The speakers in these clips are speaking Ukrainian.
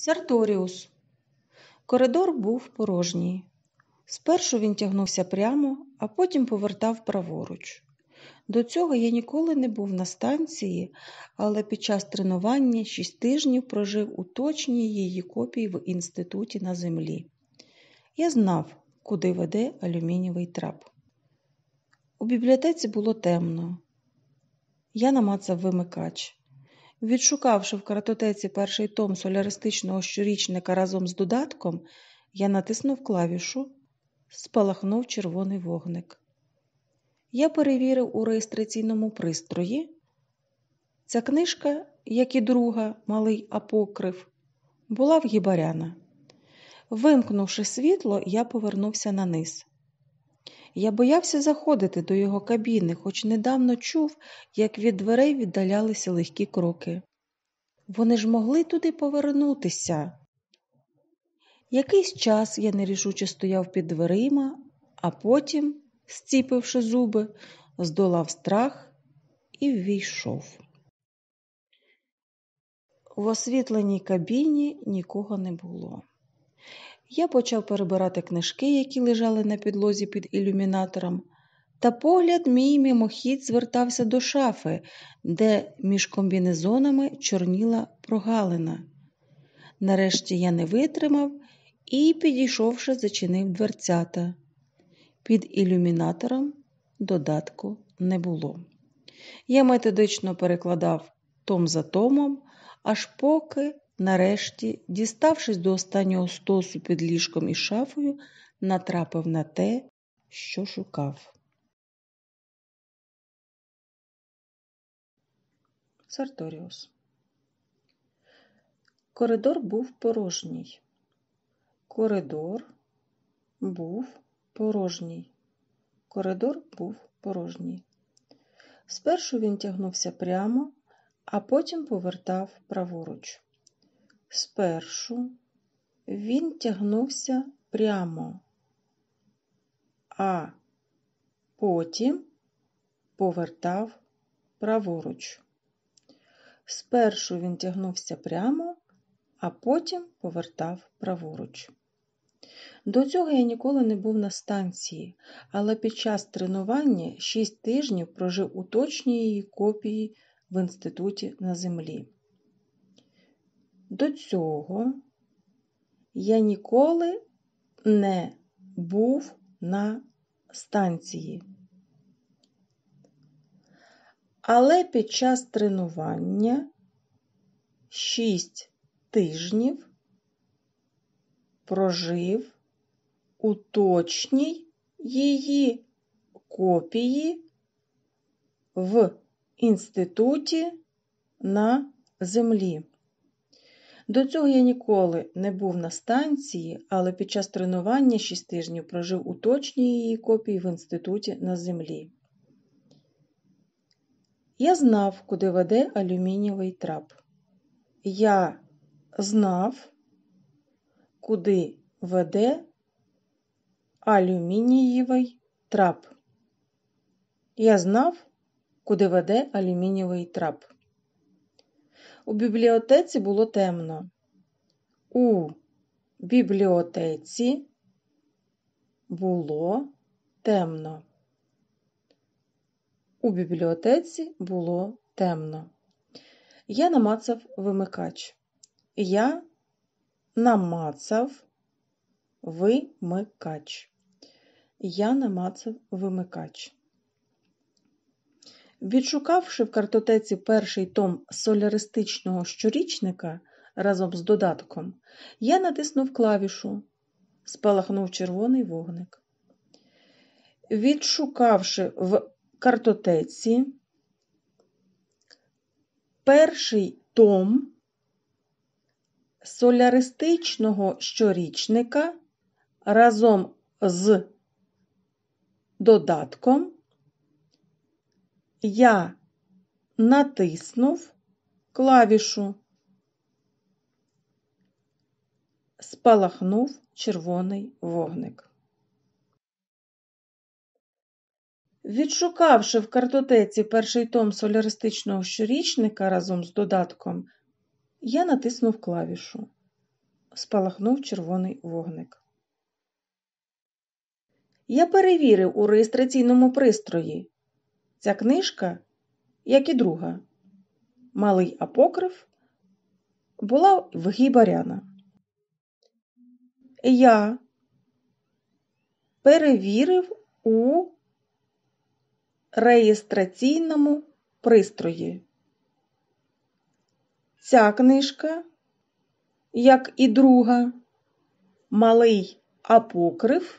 Сарторіус. Коридор був порожній. Спершу він тягнувся прямо, а потім повертав праворуч. До цього я ніколи не був на станції, але під час тренування шість тижнів прожив у точній її копії в інституті на землі. Я знав, куди веде алюмінієвий трап. У бібліотеці було темно. Я намацав вимикач. Відшукавши в картотеці перший том соляристичного щорічника разом з додатком, я натиснув клавішу, спалахнув червоний вогник. Я перевірив у реєстраційному пристрої. Ця книжка, як і друга, малий апокрив, була в гібаряна. Вимкнувши світло, я повернувся на низ. Я боявся заходити до його кабіни, хоч недавно чув, як від дверей віддалялися легкі кроки. Вони ж могли туди повернутися. Якийсь час я нерішуче стояв під дверима, а потім, зціпивши зуби, здолав страх і ввійшов. В освітленій кабіні нікого не було я почав перебирати книжки, які лежали на підлозі під ілюмінатором, та погляд мій мимохід звертався до шафи, де між комбінезонами чорніла прогалина. Нарешті я не витримав і, підійшовши, зачинив дверцята. Під ілюмінатором додатку не було. Я методично перекладав том за томом, аж поки Нарешті, діставшись до останнього стосу під ліжком і шафою, натрапив на те, що шукав. Сарторіус. Коридор був порожній. Коридор був порожній. Коридор був порожній. Спершу він тягнувся прямо, а потім повертав праворуч. Спершу він тягнувся прямо, а потім повертав праворуч. Спершу він тягнувся прямо, а потім повертав праворуч. До цього я ніколи не був на станції, але під час тренування шість тижнів прожив у точній її копії в інституті на землі до цього я ніколи не був на станції. Але під час тренування 6 тижнів прожив у точній її копії в інституті на землі. До цього я ніколи не був на станції, але під час тренування 6 тижнів прожив у точній її копії в інституті на землі. Я знав, куди веде алюмінієвий трап. Я знав, куди веде алюмінієвий трап. Я знав, куди веде алюмінієвий трап. У бібліотеці було темно. У бібліотеці було темно. У бібліотеці було темно. Я намацав вимикач. Я намацав вимикач. Я намацав вимикач. Відшукавши в картотеці перший том соляристичного щорічника разом з додатком, я натиснув клавішу, спалахнув червоний вогник. Відшукавши в картотеці перший том соляристичного щорічника разом з додатком, я натиснув клавішу, спалахнув червоний вогник. Відшукавши в картотеці перший том соляристичного щорічника разом з додатком, я натиснув клавішу. Спалахнув червоний вогник. Я перевірив у реєстраційному пристрої, Ця книжка, як і друга, Малий Апокриф, була в Гібаряна. Я перевірив у реєстраційному пристрої. Ця книжка, як і друга, Малий Апокриф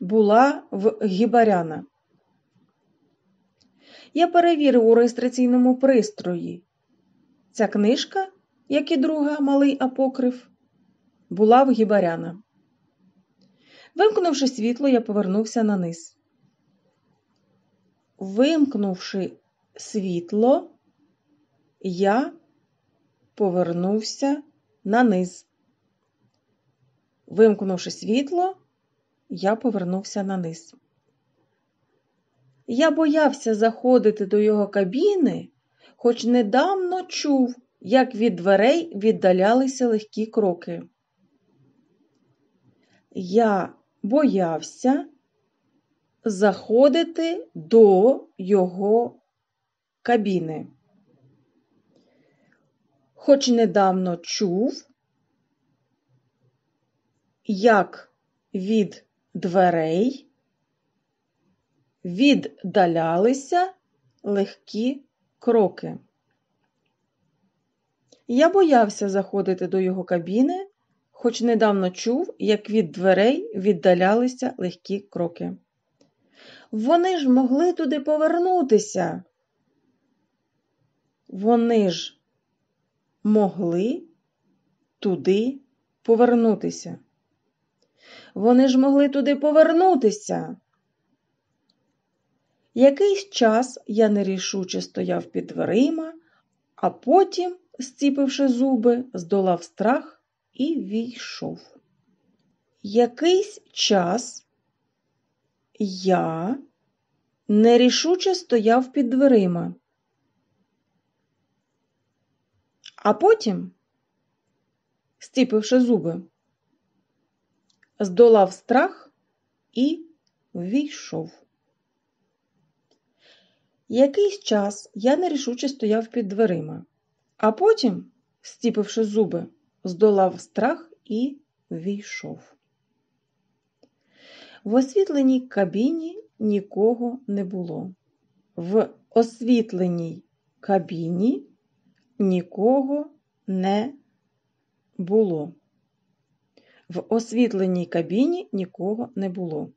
була в Гібаряна. Я перевірив у реєстраційному пристрої. Ця книжка, як і друга малий апокриф, була в Гібаряна. Вимкнувши світло, я повернувся на низ. Вимкнувши світло, я повернувся на низ. Вимкнувши світло, я повернувся на низ. Я боявся заходити до його кабіни, хоч недавно чув, як від дверей віддалялися легкі кроки. Я боявся заходити до його кабіни. Хоч недавно чув, як від дверей віддалялися легкі кроки. Я боявся заходити до його кабіни, хоч недавно чув, як від дверей віддалялися легкі кроки. Вони ж могли туди повернутися. Вони ж могли туди повернутися. Вони ж могли туди повернутися. Якийсь час я нерішуче стояв під дверима, а потім, зціпивши зуби, здолав страх і війшов. Якийсь час я нерішуче стояв під дверима. А потім, стіпивши зуби, здолав страх і війшов. Якийсь час я нерішуче стояв під дверима, а потім, стіпивши зуби, здолав страх і війшов. В освітленій кабіні нікого не було. В освітленій кабіні нікого не було. В освітленій кабіні нікого не було.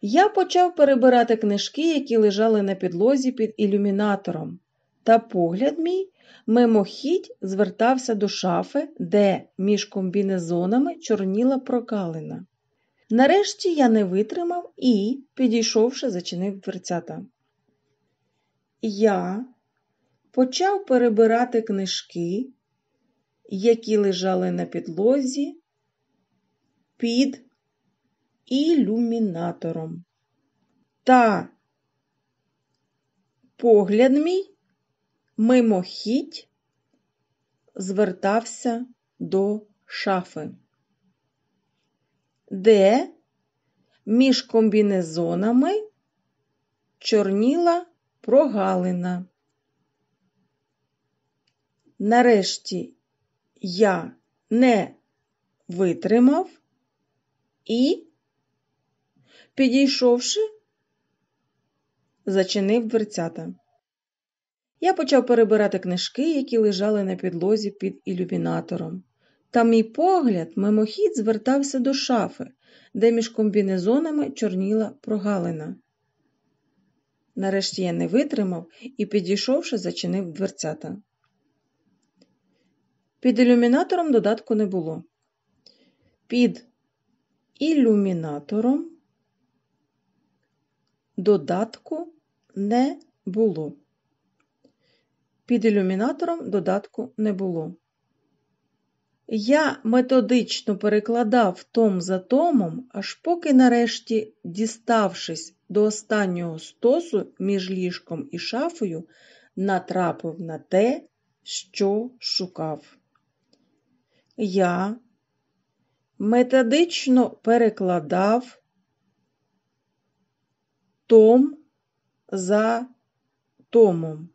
Я почав перебирати книжки, які лежали на підлозі під ілюмінатором, та погляд мій мимохідь звертався до шафи, де між комбінезонами чорніла прокалина. Нарешті я не витримав і, підійшовши, зачинив дверцята. Я почав перебирати книжки, які лежали на підлозі під ілюмінатором. Та погляд мій мимохідь звертався до шафи, де між комбінезонами чорніла прогалина. Нарешті я не витримав і, підійшовши, зачинив дверцята. Я почав перебирати книжки, які лежали на підлозі під ілюмінатором. Та мій погляд мимохід звертався до шафи, де між комбінезонами чорніла прогалина. Нарешті я не витримав і, підійшовши, зачинив дверцята. Під ілюмінатором додатку не було. Під ілюмінатором додатку не було. Під ілюмінатором додатку не було. Я методично перекладав том за томом, аж поки, нарешті, діставшись до останнього стосу між ліжком і шафою, натрапив на те, що шукав. Я методично перекладав том за томом.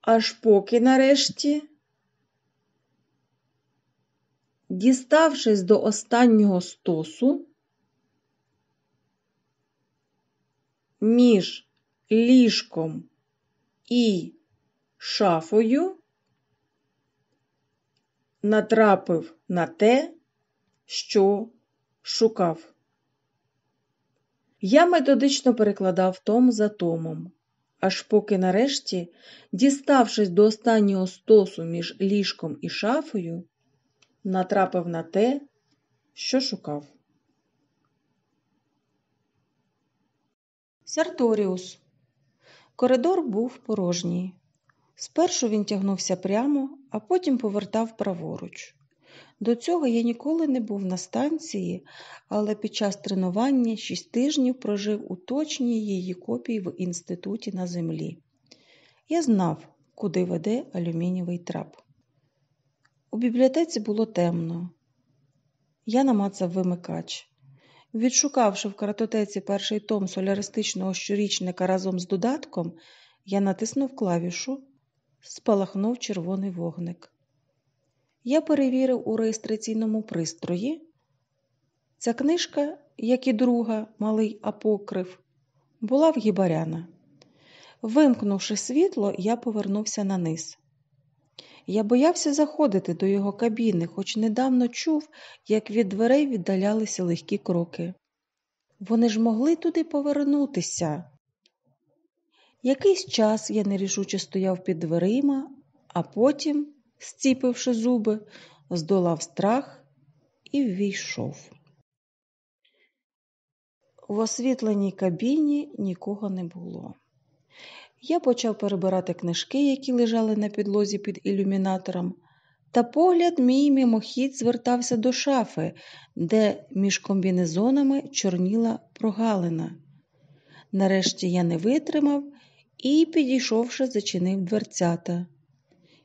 Аж поки нарешті, діставшись до останнього стосу, між ліжком і шафою натрапив на те, що шукав. Я методично перекладав том за томом, аж поки нарешті, діставшись до останнього стосу між ліжком і шафою, натрапив на те, що шукав. Сарторіус. Коридор був порожній. Спершу він тягнувся прямо, а потім повертав праворуч. До цього я ніколи не був на станції, але під час тренування шість тижнів прожив у точній її копії в інституті на землі. Я знав, куди веде алюмінієвий трап. У бібліотеці було темно. Я намацав вимикач. Відшукавши в картотеці перший том соляристичного щорічника разом з додатком, я натиснув клавішу, спалахнув червоний вогник. Я перевірив у реєстраційному пристрої. Ця книжка, як і друга, малий апокрив, була в гібаряна. Вимкнувши світло, я повернувся на низ. Я боявся заходити до його кабіни, хоч недавно чув, як від дверей віддалялися легкі кроки. Вони ж могли туди повернутися. Якийсь час я нерішуче стояв під дверима, а потім, зціпивши зуби, здолав страх і ввійшов. В освітленій кабіні нікого не було. Я почав перебирати книжки, які лежали на підлозі під ілюмінатором, та погляд мій мимохід звертався до шафи, де між комбінезонами чорніла прогалина. Нарешті я не витримав і, підійшовши, зачинив дверцята.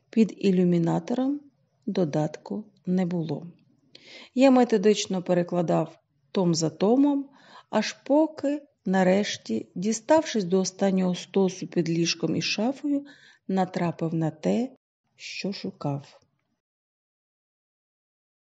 Під ілюмінатором додатку не було. Я методично перекладав том за томом, аж поки, нарешті, діставшись до останнього стосу під ліжком і шафою, натрапив на те, що шукав.